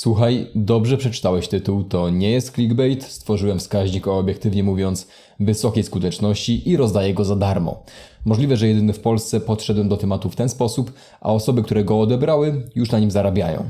Słuchaj, dobrze przeczytałeś tytuł, to nie jest clickbait, stworzyłem wskaźnik o obiektywnie mówiąc wysokiej skuteczności i rozdaję go za darmo. Możliwe, że jedyny w Polsce podszedłem do tematu w ten sposób, a osoby, które go odebrały, już na nim zarabiają.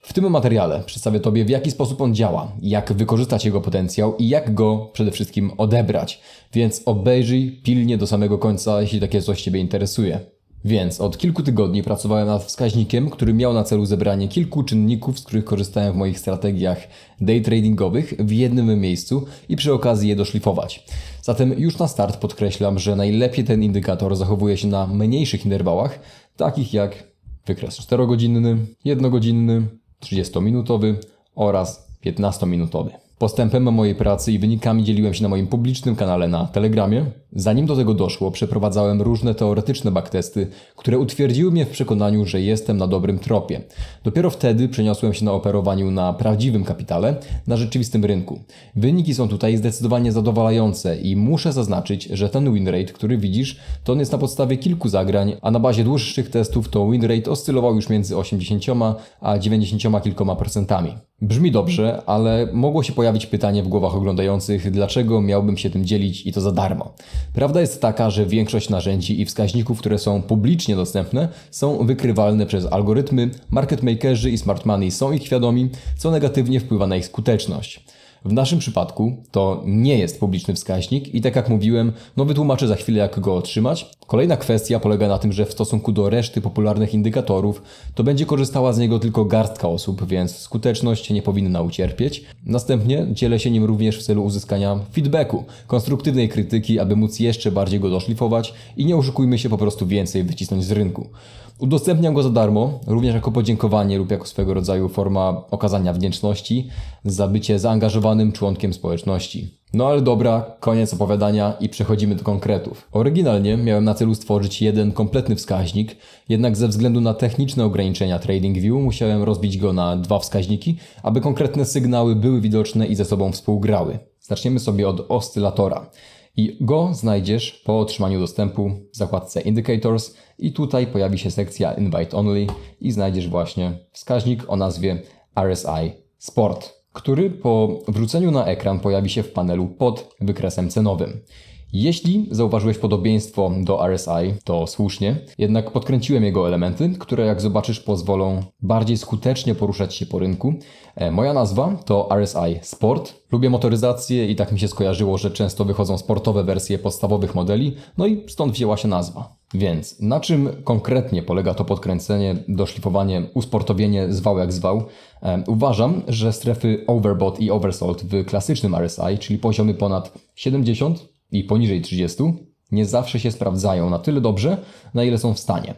W tym materiale przedstawię Tobie, w jaki sposób on działa, jak wykorzystać jego potencjał i jak go przede wszystkim odebrać. Więc obejrzyj pilnie do samego końca, jeśli takie coś Ciebie interesuje. Więc od kilku tygodni pracowałem nad wskaźnikiem, który miał na celu zebranie kilku czynników, z których korzystałem w moich strategiach day tradingowych w jednym miejscu i przy okazji je doszlifować. Zatem już na start podkreślam, że najlepiej ten indykator zachowuje się na mniejszych interwałach, takich jak wykres 4-godzinny, 1-godzinny, 30-minutowy oraz 15-minutowy. Postępem mojej pracy i wynikami dzieliłem się na moim publicznym kanale na Telegramie. Zanim do tego doszło, przeprowadzałem różne teoretyczne backtesty, które utwierdziły mnie w przekonaniu, że jestem na dobrym tropie. Dopiero wtedy przeniosłem się na operowaniu na prawdziwym kapitale, na rzeczywistym rynku. Wyniki są tutaj zdecydowanie zadowalające i muszę zaznaczyć, że ten win rate, który widzisz, to on jest na podstawie kilku zagrań, a na bazie dłuższych testów to rate oscylował już między 80 a 90 kilkoma procentami. Brzmi dobrze, ale mogło się pojawić pytanie w głowach oglądających, dlaczego miałbym się tym dzielić i to za darmo. Prawda jest taka, że większość narzędzi i wskaźników, które są publicznie dostępne, są wykrywalne przez algorytmy, market makerzy i smart money są ich świadomi, co negatywnie wpływa na ich skuteczność. W naszym przypadku to nie jest publiczny wskaźnik i tak jak mówiłem, no wytłumaczę za chwilę jak go otrzymać. Kolejna kwestia polega na tym, że w stosunku do reszty popularnych indykatorów to będzie korzystała z niego tylko garstka osób, więc skuteczność nie powinna ucierpieć. Następnie dzielę się nim również w celu uzyskania feedbacku, konstruktywnej krytyki, aby móc jeszcze bardziej go doszlifować i nie oszukujmy się po prostu więcej wycisnąć z rynku. Udostępniam go za darmo, również jako podziękowanie lub jako swego rodzaju forma okazania wdzięczności za bycie zaangażowanym umiłowanym członkiem społeczności. No ale dobra, koniec opowiadania i przechodzimy do konkretów. Oryginalnie miałem na celu stworzyć jeden kompletny wskaźnik, jednak ze względu na techniczne ograniczenia TradingView musiałem rozbić go na dwa wskaźniki, aby konkretne sygnały były widoczne i ze sobą współgrały. Zaczniemy sobie od oscylatora. I go znajdziesz po otrzymaniu dostępu w zakładce Indicators i tutaj pojawi się sekcja Invite Only i znajdziesz właśnie wskaźnik o nazwie RSI Sport który po wróceniu na ekran pojawi się w panelu pod wykresem cenowym. Jeśli zauważyłeś podobieństwo do RSI, to słusznie, jednak podkręciłem jego elementy, które jak zobaczysz pozwolą bardziej skutecznie poruszać się po rynku. E, moja nazwa to RSI Sport. Lubię motoryzację i tak mi się skojarzyło, że często wychodzą sportowe wersje podstawowych modeli, no i stąd wzięła się nazwa. Więc na czym konkretnie polega to podkręcenie, doszlifowanie, usportowienie zwał jak zwał? E, uważam, że strefy overbought i oversold w klasycznym RSI, czyli poziomy ponad 70, i poniżej 30 nie zawsze się sprawdzają na tyle dobrze, na ile są w stanie.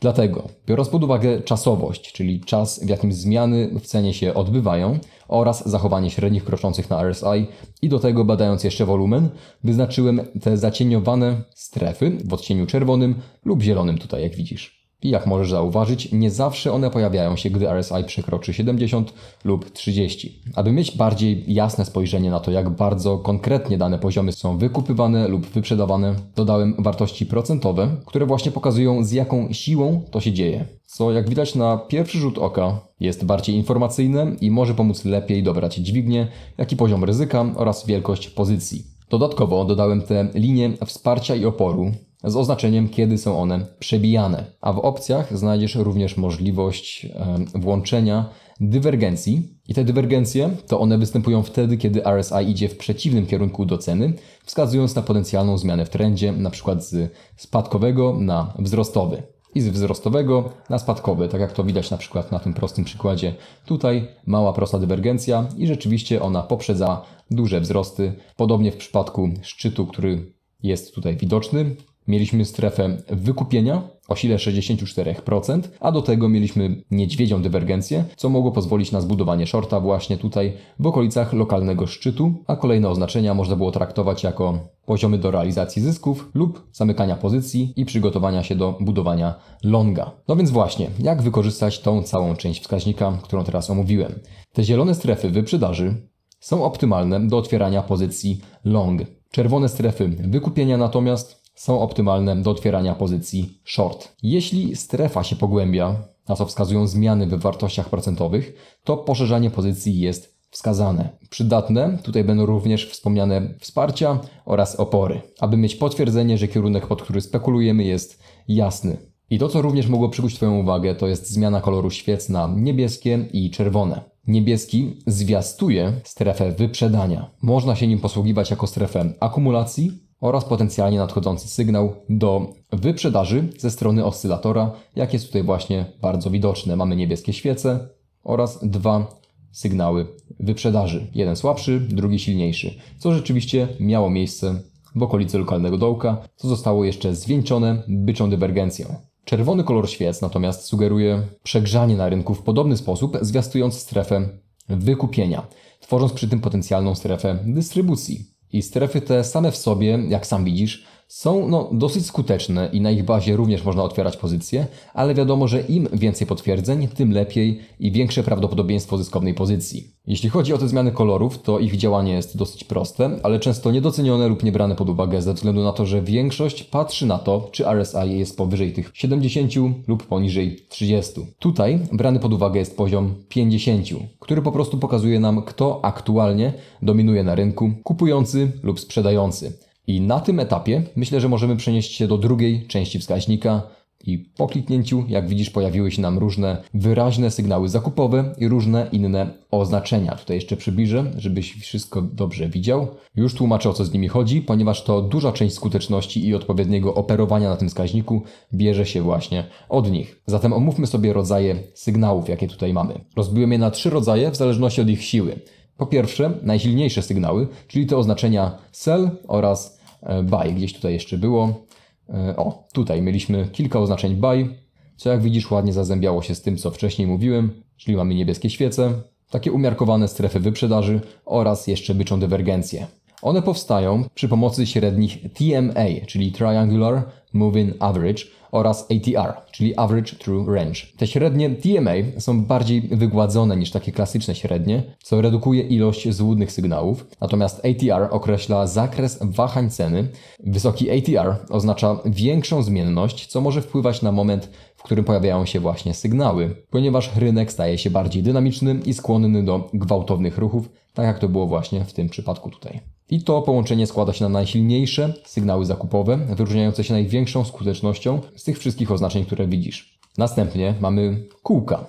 Dlatego, biorąc pod uwagę czasowość, czyli czas, w jakim zmiany w cenie się odbywają, oraz zachowanie średnich kroczących na RSI, i do tego badając jeszcze wolumen, wyznaczyłem te zacieniowane strefy w odcieniu czerwonym lub zielonym tutaj, jak widzisz. I jak możesz zauważyć, nie zawsze one pojawiają się, gdy RSI przekroczy 70 lub 30. Aby mieć bardziej jasne spojrzenie na to, jak bardzo konkretnie dane poziomy są wykupywane lub wyprzedawane, dodałem wartości procentowe, które właśnie pokazują z jaką siłą to się dzieje. Co jak widać na pierwszy rzut oka jest bardziej informacyjne i może pomóc lepiej dobrać dźwignię, jaki poziom ryzyka oraz wielkość pozycji. Dodatkowo dodałem te linie wsparcia i oporu, z oznaczeniem, kiedy są one przebijane. A w opcjach znajdziesz również możliwość włączenia dywergencji. I te dywergencje to one występują wtedy, kiedy RSI idzie w przeciwnym kierunku do ceny, wskazując na potencjalną zmianę w trendzie, np. z spadkowego na wzrostowy i z wzrostowego na spadkowy, tak jak to widać na przykład na tym prostym przykładzie. Tutaj mała prosta dywergencja i rzeczywiście ona poprzedza duże wzrosty, podobnie w przypadku szczytu, który jest tutaj widoczny, Mieliśmy strefę wykupienia o sile 64%, a do tego mieliśmy niedźwiedzią dywergencję, co mogło pozwolić na zbudowanie shorta właśnie tutaj w okolicach lokalnego szczytu, a kolejne oznaczenia można było traktować jako poziomy do realizacji zysków lub zamykania pozycji i przygotowania się do budowania longa. No więc właśnie, jak wykorzystać tą całą część wskaźnika, którą teraz omówiłem. Te zielone strefy wyprzedaży są optymalne do otwierania pozycji long. Czerwone strefy wykupienia natomiast są optymalne do otwierania pozycji short. Jeśli strefa się pogłębia, na co wskazują zmiany w wartościach procentowych, to poszerzanie pozycji jest wskazane. Przydatne tutaj będą również wspomniane wsparcia oraz opory, aby mieć potwierdzenie, że kierunek, pod który spekulujemy, jest jasny. I to, co również mogło przykuć Twoją uwagę, to jest zmiana koloru świec na niebieskie i czerwone. Niebieski zwiastuje strefę wyprzedania. Można się nim posługiwać jako strefę akumulacji oraz potencjalnie nadchodzący sygnał do wyprzedaży ze strony oscylatora, jak jest tutaj właśnie bardzo widoczne. Mamy niebieskie świece oraz dwa sygnały wyprzedaży. Jeden słabszy, drugi silniejszy, co rzeczywiście miało miejsce w okolicy lokalnego dołka, co zostało jeszcze zwieńczone byczą dywergencją. Czerwony kolor świec natomiast sugeruje przegrzanie na rynku w podobny sposób, zwiastując strefę wykupienia, tworząc przy tym potencjalną strefę dystrybucji. I strefy te same w sobie, jak sam widzisz, są no, dosyć skuteczne i na ich bazie również można otwierać pozycje, ale wiadomo, że im więcej potwierdzeń, tym lepiej i większe prawdopodobieństwo zyskownej pozycji. Jeśli chodzi o te zmiany kolorów, to ich działanie jest dosyć proste, ale często niedocenione lub niebrane pod uwagę ze względu na to, że większość patrzy na to, czy RSI jest powyżej tych 70 lub poniżej 30. Tutaj brany pod uwagę jest poziom 50, który po prostu pokazuje nam, kto aktualnie dominuje na rynku, kupujący lub sprzedający. I na tym etapie myślę, że możemy przenieść się do drugiej części wskaźnika, i po kliknięciu, jak widzisz, pojawiły się nam różne wyraźne sygnały zakupowe i różne inne oznaczenia. Tutaj jeszcze przybliżę, żebyś wszystko dobrze widział. Już tłumaczę o co z nimi chodzi, ponieważ to duża część skuteczności i odpowiedniego operowania na tym wskaźniku bierze się właśnie od nich. Zatem omówmy sobie rodzaje sygnałów, jakie tutaj mamy. Rozbiłem je na trzy rodzaje w zależności od ich siły. Po pierwsze, najsilniejsze sygnały, czyli te oznaczenia sell oraz e, buy. Gdzieś tutaj jeszcze było. E, o, tutaj mieliśmy kilka oznaczeń buy, co jak widzisz ładnie zazębiało się z tym, co wcześniej mówiłem, czyli mamy niebieskie świece, takie umiarkowane strefy wyprzedaży oraz jeszcze byczą dywergencję. One powstają przy pomocy średnich TMA, czyli Triangular Moving Average, oraz ATR, czyli Average True Range. Te średnie TMA są bardziej wygładzone niż takie klasyczne średnie, co redukuje ilość złudnych sygnałów, natomiast ATR określa zakres wahań ceny. Wysoki ATR oznacza większą zmienność, co może wpływać na moment, w którym pojawiają się właśnie sygnały, ponieważ rynek staje się bardziej dynamiczny i skłonny do gwałtownych ruchów, tak jak to było właśnie w tym przypadku tutaj. I to połączenie składa się na najsilniejsze sygnały zakupowe, wyróżniające się największą skutecznością z tych wszystkich oznaczeń, które widzisz. Następnie mamy kółka.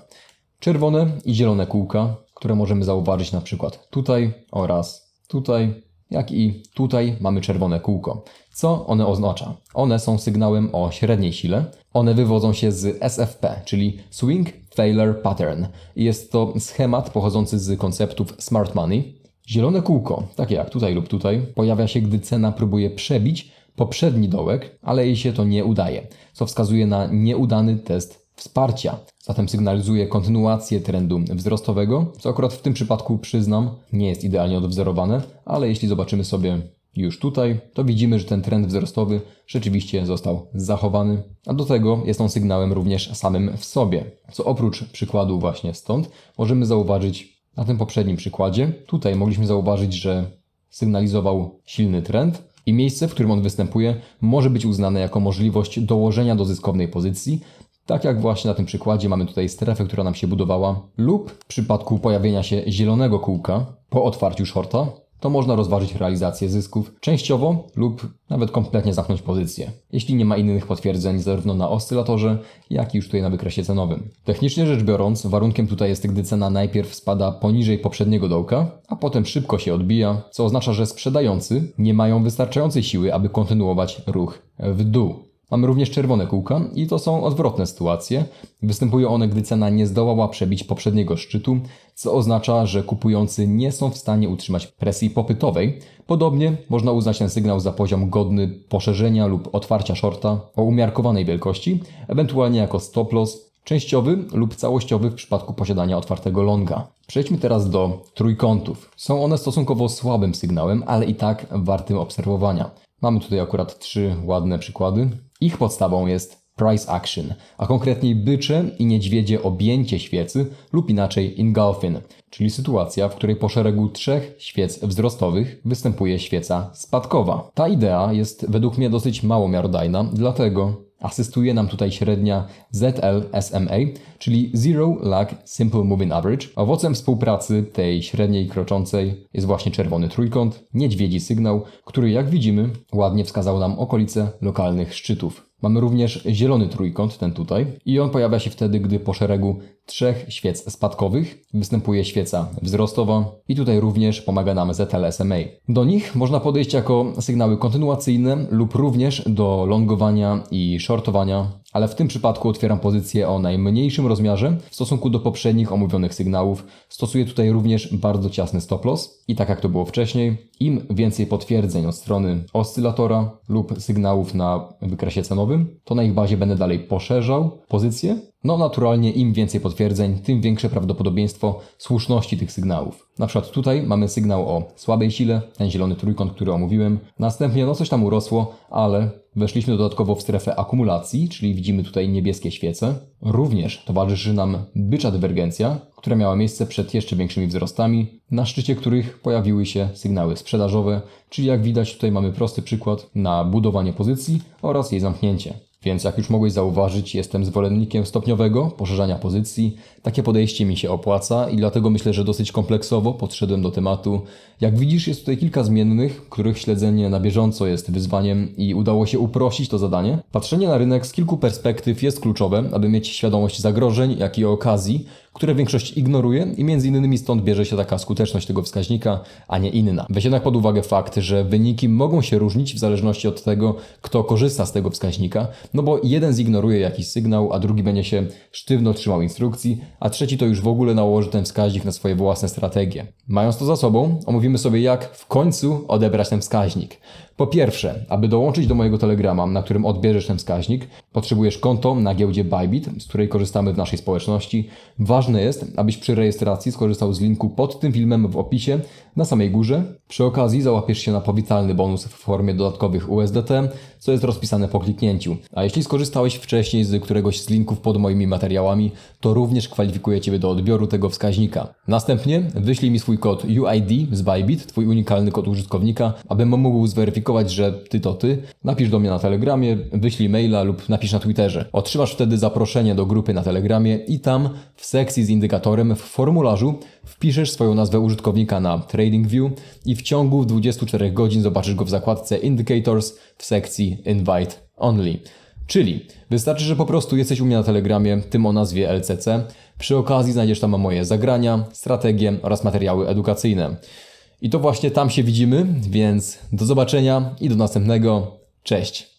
Czerwone i zielone kółka, które możemy zauważyć na przykład tutaj oraz tutaj, jak i tutaj mamy czerwone kółko. Co one oznacza? One są sygnałem o średniej sile. One wywodzą się z SFP, czyli Swing Failure Pattern. Jest to schemat pochodzący z konceptów smart money, Zielone kółko, takie jak tutaj lub tutaj, pojawia się, gdy cena próbuje przebić poprzedni dołek, ale jej się to nie udaje, co wskazuje na nieudany test wsparcia. Zatem sygnalizuje kontynuację trendu wzrostowego, co akurat w tym przypadku przyznam, nie jest idealnie odwzorowane, ale jeśli zobaczymy sobie już tutaj, to widzimy, że ten trend wzrostowy rzeczywiście został zachowany, a do tego jest on sygnałem również samym w sobie, co oprócz przykładu właśnie stąd możemy zauważyć na tym poprzednim przykładzie, tutaj mogliśmy zauważyć, że sygnalizował silny trend i miejsce, w którym on występuje, może być uznane jako możliwość dołożenia do zyskownej pozycji, tak jak właśnie na tym przykładzie mamy tutaj strefę, która nam się budowała, lub w przypadku pojawienia się zielonego kółka po otwarciu shorta, to można rozważyć realizację zysków częściowo lub nawet kompletnie zamknąć pozycję, jeśli nie ma innych potwierdzeń zarówno na oscylatorze, jak i już tutaj na wykresie cenowym. Technicznie rzecz biorąc, warunkiem tutaj jest, gdy cena najpierw spada poniżej poprzedniego dołka, a potem szybko się odbija, co oznacza, że sprzedający nie mają wystarczającej siły, aby kontynuować ruch w dół. Mamy również czerwone kółka i to są odwrotne sytuacje. Występują one, gdy cena nie zdołała przebić poprzedniego szczytu, co oznacza, że kupujący nie są w stanie utrzymać presji popytowej. Podobnie można uznać ten sygnał za poziom godny poszerzenia lub otwarcia shorta o umiarkowanej wielkości, ewentualnie jako stop loss, częściowy lub całościowy w przypadku posiadania otwartego longa. Przejdźmy teraz do trójkątów. Są one stosunkowo słabym sygnałem, ale i tak wartym obserwowania. Mamy tutaj akurat trzy ładne przykłady. Ich podstawą jest price action, a konkretniej bycze i niedźwiedzie objęcie świecy lub inaczej engulfing, czyli sytuacja, w której po szeregu trzech świec wzrostowych występuje świeca spadkowa. Ta idea jest według mnie dosyć mało miarodajna, dlatego Asystuje nam tutaj średnia ZLSMA, czyli Zero Lag Simple Moving Average. Owocem współpracy tej średniej kroczącej jest właśnie czerwony trójkąt, niedźwiedzi sygnał, który jak widzimy ładnie wskazał nam okolice lokalnych szczytów. Mamy również zielony trójkąt, ten tutaj, i on pojawia się wtedy, gdy po szeregu trzech świec spadkowych występuje świeca wzrostowa i tutaj również pomaga nam ZLSMA. Do nich można podejść jako sygnały kontynuacyjne lub również do longowania i shortowania ale w tym przypadku otwieram pozycję o najmniejszym rozmiarze w stosunku do poprzednich omówionych sygnałów. Stosuję tutaj również bardzo ciasny stop loss i tak jak to było wcześniej, im więcej potwierdzeń od strony oscylatora lub sygnałów na wykresie cenowym, to na ich bazie będę dalej poszerzał pozycję no naturalnie im więcej potwierdzeń, tym większe prawdopodobieństwo słuszności tych sygnałów. Na przykład tutaj mamy sygnał o słabej sile, ten zielony trójkąt, który omówiłem. Następnie no coś tam urosło, ale weszliśmy dodatkowo w strefę akumulacji, czyli widzimy tutaj niebieskie świece. Również towarzyszy nam bycza dywergencja, która miała miejsce przed jeszcze większymi wzrostami, na szczycie których pojawiły się sygnały sprzedażowe, czyli jak widać tutaj mamy prosty przykład na budowanie pozycji oraz jej zamknięcie. Więc jak już mogłeś zauważyć, jestem zwolennikiem stopniowego poszerzania pozycji. Takie podejście mi się opłaca i dlatego myślę, że dosyć kompleksowo podszedłem do tematu. Jak widzisz, jest tutaj kilka zmiennych, których śledzenie na bieżąco jest wyzwaniem i udało się uprościć to zadanie. Patrzenie na rynek z kilku perspektyw jest kluczowe, aby mieć świadomość zagrożeń, jak i okazji, które większość ignoruje i między innymi stąd bierze się taka skuteczność tego wskaźnika, a nie inna. Weź jednak pod uwagę fakt, że wyniki mogą się różnić w zależności od tego, kto korzysta z tego wskaźnika, no bo jeden zignoruje jakiś sygnał, a drugi będzie się sztywno trzymał instrukcji, a trzeci to już w ogóle nałoży ten wskaźnik na swoje własne strategie. Mając to za sobą, omówimy sobie jak w końcu odebrać ten wskaźnik. Po pierwsze, aby dołączyć do mojego Telegrama, na którym odbierzesz ten wskaźnik, potrzebujesz konto na giełdzie Bybit, z której korzystamy w naszej społeczności. Ważne jest, abyś przy rejestracji skorzystał z linku pod tym filmem w opisie na samej górze. Przy okazji załapiesz się na powitalny bonus w formie dodatkowych USDT, co jest rozpisane po kliknięciu. A jeśli skorzystałeś wcześniej z któregoś z linków pod moimi materiałami, to również kwalifikuje Ciebie do odbioru tego wskaźnika. Następnie wyślij mi swój kod UID z Bybit, Twój unikalny kod użytkownika, abym mógł zweryfikować, że Ty to Ty. Napisz do mnie na Telegramie, wyślij maila lub napisz na Twitterze. Otrzymasz wtedy zaproszenie do grupy na Telegramie i tam w sekcji konwersji z indykatorem w formularzu wpiszesz swoją nazwę użytkownika na TradingView i w ciągu 24 godzin zobaczysz go w zakładce Indicators w sekcji Invite Only. Czyli wystarczy, że po prostu jesteś u mnie na Telegramie, tym o nazwie LCC. Przy okazji znajdziesz tam moje zagrania, strategie oraz materiały edukacyjne. I to właśnie tam się widzimy, więc do zobaczenia i do następnego. Cześć!